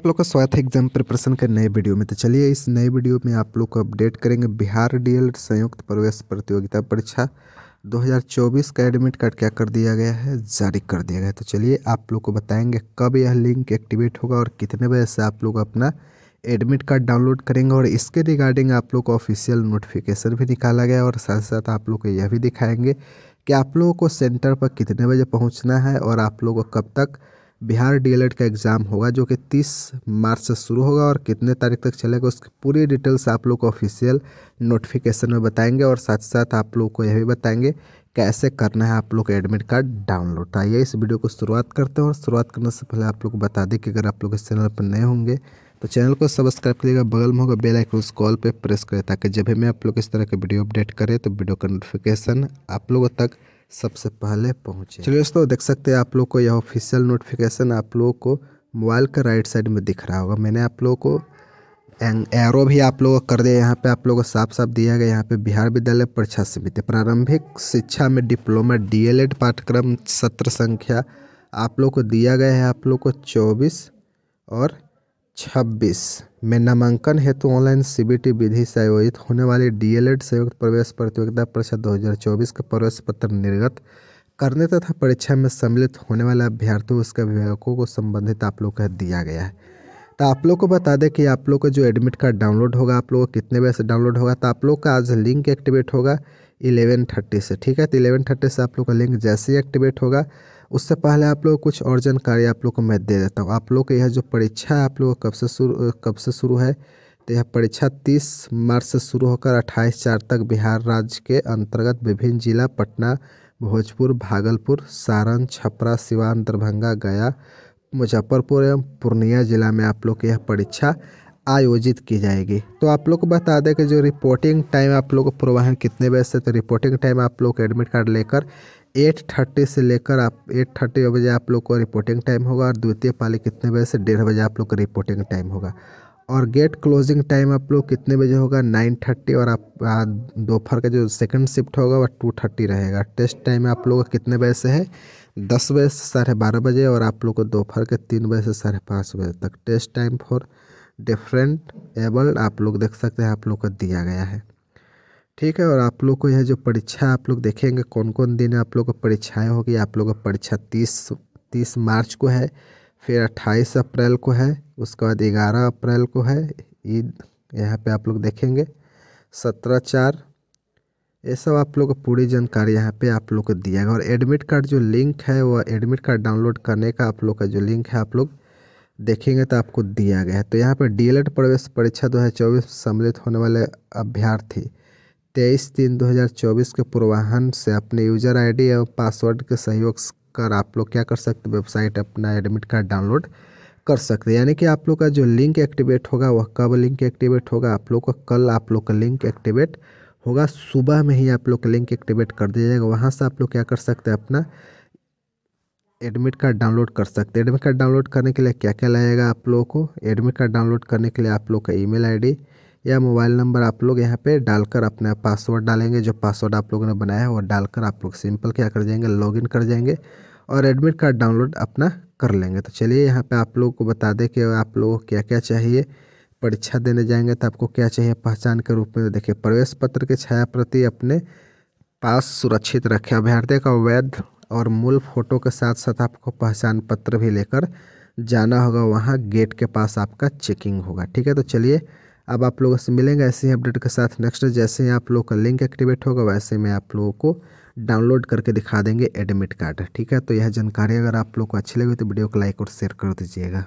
आप लोग का स्वागत है एग्जाम प्रिपरेशन के नए वीडियो में तो चलिए इस नए वीडियो में आप लोग को अपडेट करेंगे बिहार डीएल संयुक्त प्रवेश प्रतियोगिता परीक्षा 2024 का एडमिट कार्ड क्या कर दिया गया है जारी कर दिया गया है तो चलिए आप लोग को बताएंगे कब यह लिंक एक्टिवेट होगा और कितने बजे से आप लोग अपना एडमिट कार्ड डाउनलोड करेंगे और इसके रिगार्डिंग आप लोग को ऑफिशियल नोटिफिकेशन भी निकाला गया और साथ साथ आप लोग को यह भी दिखाएंगे कि आप लोगों को सेंटर पर कितने बजे पहुँचना है और आप लोगों को कब तक बिहार डीएलएड का एग्ज़ाम होगा जो कि 30 मार्च से शुरू होगा और कितने तारीख तक चलेगा उसकी पूरी डिटेल्स आप लोग को ऑफिशियल नोटिफिकेशन में बताएंगे और साथ साथ आप लोग को यह भी बताएंगे कैसे करना है आप लोग एडमिट कार्ड डाउनलोड तो आइए इस वीडियो को शुरुआत करते हैं और शुरुआत करने से पहले आप लोग बता दें कि अगर आप लोग इस चैनल पर नए होंगे तो चैनल को सब्सक्राइब करिएगा बगल में होगा बेल आइकन उस कॉल पर प्रेस करें ताकि जब भी मैं आप लोग इस तरह के वीडियो अपडेट करें तो वीडियो का नोटिफिकेशन आप लोगों तक सबसे पहले पहुँचे चलिए दोस्तों देख सकते हैं आप लोग को यह ऑफिशियल नोटिफिकेशन आप लोगों को मोबाइल का राइट साइड में दिख रहा होगा मैंने आप लोगों को एरो भी आप लोगों को कर दिया यहाँ पे आप लोगों को साफ साफ दिया गया यहाँ पे बिहार विद्यालय परीक्षा समिति प्रारंभिक शिक्षा में डिप्लोमा डीएलएड पाठ्यक्रम सत्र संख्या आप लोग को दिया गया है आप लोग को चौबीस और छब्बीस में नामांकन हेतु ऑनलाइन टी विधि से आयोजित होने वाली डीएलएड संयुक्त प्रवेश प्रतियोगिता परीक्षा 2024 का प्रवेश पत्र निर्गत करने तथा परीक्षा में सम्मिलित होने वाले अभ्यर्थियों उसके अभिभावकों को संबंधित आप लोग का दिया गया है तो आप लोग को बता दें कि आप लोग का जो एडमिट कार्ड डाउनलोड होगा आप लोग को कितने बजे से डाउनलोड होगा तो आप लोग का आज लिंक एक्टिवेट होगा इलेवन थर्टी से ठीक है तो इलेवन थर्टी से आप लोग का लिंक जैसे ही एक्टिवेट होगा उससे पहले आप लोग कुछ और जानकारी आप लोग को मैं दे देता हूँ आप लोग के यह जो परीक्षा है आप लोग कब से शुरू कब से शुरू है तो यह परीक्षा 30 मार्च से शुरू होकर 28 चार तक बिहार राज्य के अंतर्गत विभिन्न जिला पटना भोजपुर भागलपुर सारण छपरा सिवान दरभंगा गया मुजफ्फरपुर एवं पूर्णिया जिला में आप लोग की यह परीक्षा आयोजित की जाएगी तो आप लोग को बता दें कि जो रिपोर्टिंग टाइम आप लोग को प्रोवाइड कितने बजे से तो रिपोर्टिंग टाइम आप लोग एडमिट कार्ड लेकर एट थर्टी से लेकर आप एट थर्टी बजे आप लोग को रिपोर्टिंग टाइम होगा और द्वितीय पाली कितने बजे से डेढ़ बजे आप लोग का रिपोर्टिंग टाइम होगा और गेट क्लोजिंग टाइम आप लोग कितने बजे होगा नाइन थर्टी और आप दोपहर का जो सेकंड शिफ्ट होगा वह टू थर्टी रहेगा टेस्ट टाइम आप लोग का कितने बजे से है दस बजे से साढ़े बारह बजे और आप लोग को दोपहर के तीन बजे से साढ़े पाँच बजे तक test time for different abled आप लोग देख सकते हैं आप लोग का दिया गया है ठीक है और आप लोग को यह जो परीक्षा आप लोग देखेंगे कौन कौन दिन आप लोग को परीक्षाएँ होगी आप लोग का परीक्षा तीस तीस मार्च को है फिर अट्ठाईस अप्रैल को है उसके बाद ग्यारह अप्रैल को है ईद यहाँ पे आप लोग देखेंगे सत्रह चार ये सब आप लोग को पूरी जानकारी यहाँ पे आप लोग को दिया गया और एडमिट कार्ड जो लिंक है वह एडमिट कार्ड डाउनलोड करने का आप लोग का जो लिंक है आप लोग देखेंगे तो आपको दिया गया है तो यहाँ पर डी प्रवेश परीक्षा दो सम्मिलित होने वाले अभ्यर्थी तेईस तीन 2024 के पूर्वाहन से अपने यूजर आईडी एवं पासवर्ड के सहयोग कर आप लोग क्या कर सकते वेबसाइट अपना एडमिट कार्ड डाउनलोड कर सकते हैं यानी कि आप लोग का जो लिंक एक्टिवेट होगा वह कब लिंक एक्टिवेट होगा आप लोग का कल आप लोग का लिंक एक्टिवेट होगा सुबह में ही आप लोग का लिंक एक्टिवेट कर दिया जाएगा वहाँ से आप लोग क्या कर सकते हैं अपना एडमिट कार्ड डाउनलोड कर सकते हैं एडमिट कार्ड डाउनलोड करने के लिए क्या क्या लगेगा आप लोगों को एडमिट कार्ड डाउनलोड करने के लिए आप लोग का ईमेल आईडी या मोबाइल नंबर आप लोग यहाँ पे डालकर अपना पासवर्ड डालेंगे जो पासवर्ड आप लोगों ने बनाया है वो डालकर आप लोग सिंपल क्या कर जाएंगे लॉगिन कर जाएंगे और एडमिट कार्ड डाउनलोड अपना कर लेंगे तो चलिए यहाँ पे आप लोगों को बता दें कि आप लोगों को क्या क्या चाहिए परीक्षा देने जाएंगे तो आपको क्या चाहिए पहचान के रूप में तो देखिए प्रवेश पत्र के छाया प्रति अपने पास सुरक्षित रखें अभ्यर्थी का वैध और मूल फोटो के साथ साथ आपको पहचान पत्र भी लेकर जाना होगा वहाँ गेट के पास आपका चेकिंग होगा ठीक है तो चलिए अब आप लोगों से मिलेंगे ऐसे ही अपडेट के साथ नेक्स्ट जैसे ही आप लोग का लिंक एक्टिवेट होगा वैसे में आप लोगों को डाउनलोड करके दिखा देंगे एडमिट कार्ड ठीक है तो यह जानकारी अगर आप लोग को अच्छी लगी तो वीडियो को लाइक और शेयर कर दीजिएगा